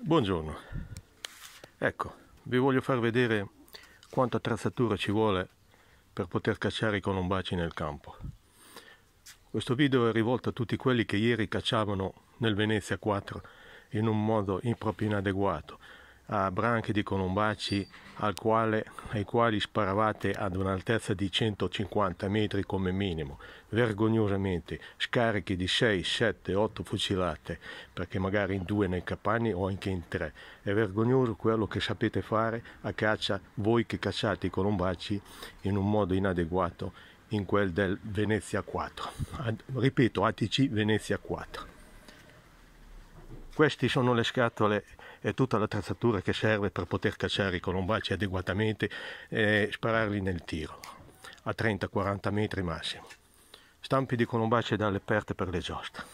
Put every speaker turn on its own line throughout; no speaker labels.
Buongiorno, ecco vi voglio far vedere quanta attrezzatura ci vuole per poter cacciare i colombaci nel campo. Questo video è rivolto a tutti quelli che ieri cacciavano nel Venezia 4 in un modo proprio inadeguato a branche di colombaci quale, ai quali sparavate ad un'altezza di 150 metri come minimo, vergognosamente, scarichi di 6, 7, 8 fucilate, perché magari in due nei capanni o anche in tre. È vergognoso quello che sapete fare a caccia, voi che cacciate i colombaci in un modo inadeguato in quel del Venezia 4. Ripeto, ATC Venezia 4. Queste sono le scatole e tutta l'attrezzatura che serve per poter cacciare i colombaci adeguatamente e spararli nel tiro, a 30-40 metri massimo. Stampi di colombaci dalle perte per le giostre.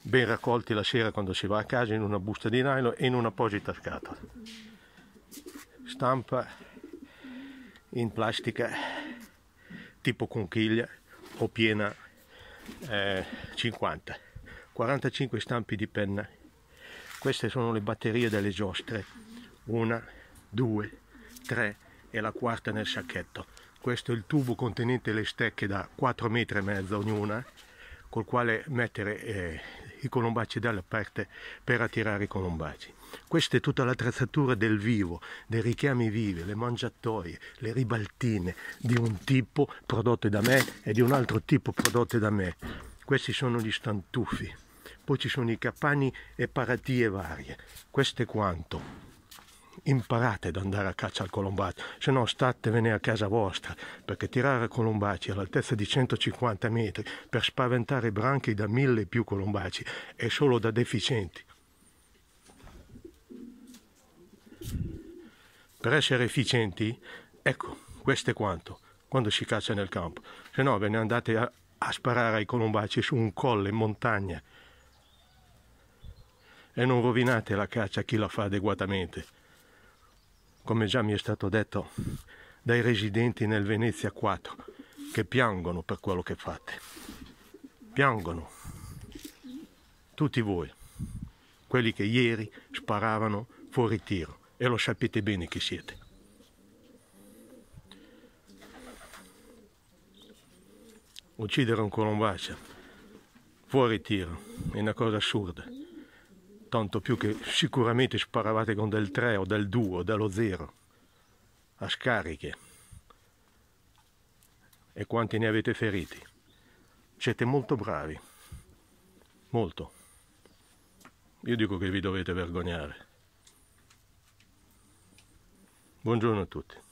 Ben raccolti la sera quando si va a casa in una busta di nylon e in un'apposita scatola. Stampa in plastica tipo conchiglia o piena eh, 50 45 stampi di penna queste sono le batterie delle giostre una, due, tre e la quarta nel sacchetto questo è il tubo contenente le stecche da 4 metri e mezzo ognuna col quale mettere eh, i colombaci dalla parte per attirare i colombaci. Questa è tutta l'attrezzatura del vivo, dei richiami vivi, le mangiatoie, le ribaltine di un tipo prodotte da me e di un altro tipo prodotte da me. Questi sono gli stantuffi poi ci sono i capanni e paratie varie. Questo è quanto. Imparate ad andare a caccia al colombato, se no statevene a casa vostra, perché tirare colombaci all'altezza di 150 metri per spaventare branchi da mille e più colombaci è solo da deficienti. Per essere efficienti, ecco, questo è quanto, quando si caccia nel campo, se no ve ne andate a, a sparare ai colombaci su un colle in montagna e non rovinate la caccia a chi la fa adeguatamente. Come già mi è stato detto dai residenti nel Venezia 4, che piangono per quello che fate. Piangono. Tutti voi, quelli che ieri sparavano fuori tiro, e lo sapete bene chi siete. Uccidere un colombaccio fuori tiro è una cosa assurda tanto più che sicuramente sparavate con del 3 o del 2 o dello 0 a scariche e quanti ne avete feriti. Siete molto bravi, molto. Io dico che vi dovete vergognare. Buongiorno a tutti.